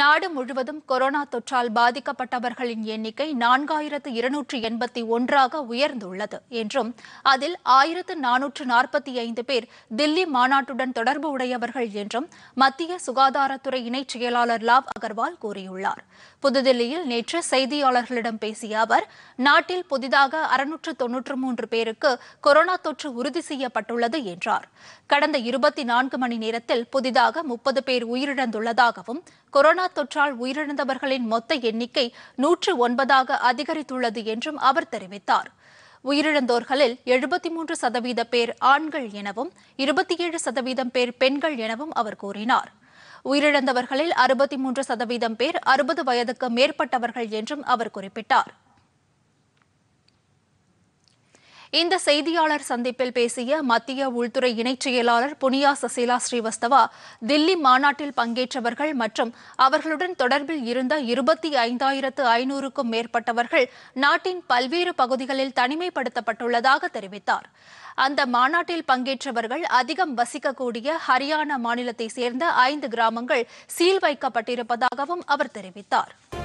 நாடு முழுவதும் கொரோனா தொற்றால் பாதிக்கப்பட்டவர்களின் எண்ணிக்கை நான்காயிரத்து இருநூற்று எண்பத்தி ஒன்றாக உயர்ந்துள்ளது என்றும் அதில் ஆயிரத்து நானூற்று நாற்பத்தி ஐந்து பேர் தில்லி மாநாட்டுடன் தொடர்பு உடையவர்கள் என்றும் மத்திய சுகாதாரத்துறை இணைச் செயலாளர் லாவ் அகர்வால் கூறியுள்ளார் புதுதில்லியில் நேற்று செய்தியாளர்களிடம் பேசிய அவர் நாட்டில் புதிதாக அறுநூற்று தொன்னூற்று மூன்று பேருக்கு கொரோனா தொற்று உறுதி செய்யப்பட்டுள்ளது என்றார் கடந்த இருபத்தி நான்கு மணி நேரத்தில் புதிதாக முப்பது பேர் உயிரிழந்துள்ளதாகவும் கொரோனா கொரோனா தொற்றால் உயிரிழந்தவர்களின் மொத்த எண்ணிக்கை நூற்று ஒன்பதாக அதிகரித்துள்ளது என்றும் அவர் தெரிவித்தார் உயிரிழந்தோர்களில் எழுபத்தி மூன்று சதவீத பேர் ஆண்கள் எனவும் இருபத்தி ஏழு சதவீதம் பேர் பெண்கள் எனவும் அவர் கூறினார் உயிரிழந்தவர்களில் அறுபத்தி மூன்று சதவீதம் பேர் அறுபது வயதுக்கு மேற்பட்டவர்கள் என்றும் அவர் குறிப்பிட்டார் இந்த செய்தியாளர் சந்திப்பில் பேசிய மத்திய உள்துறை இணைச் செயலாளர் புனியா சசிலா ஸ்ரீவஸ்தவா தில்லி மாநாட்டில் பங்கேற்றவர்கள் மற்றும் அவர்களுடன் தொடர்பில் இருந்த இருபத்தி ஐந்தாயிரத்து ஐநூறுக்கும் மேற்பட்டவர்கள் நாட்டின் பல்வேறு பகுதிகளில் தனிமைப்படுத்தப்பட்டுள்ளதாக தெரிவித்தார் அந்த மாநாட்டில் பங்கேற்றவர்கள் அதிகம் வசிக்கக்கூடிய ஹரியானா மாநிலத்தை சேர்ந்த ஐந்து கிராமங்கள் சீல் வைக்கப்பட்டிருப்பதாகவும் அவர் தெரிவித்தாா்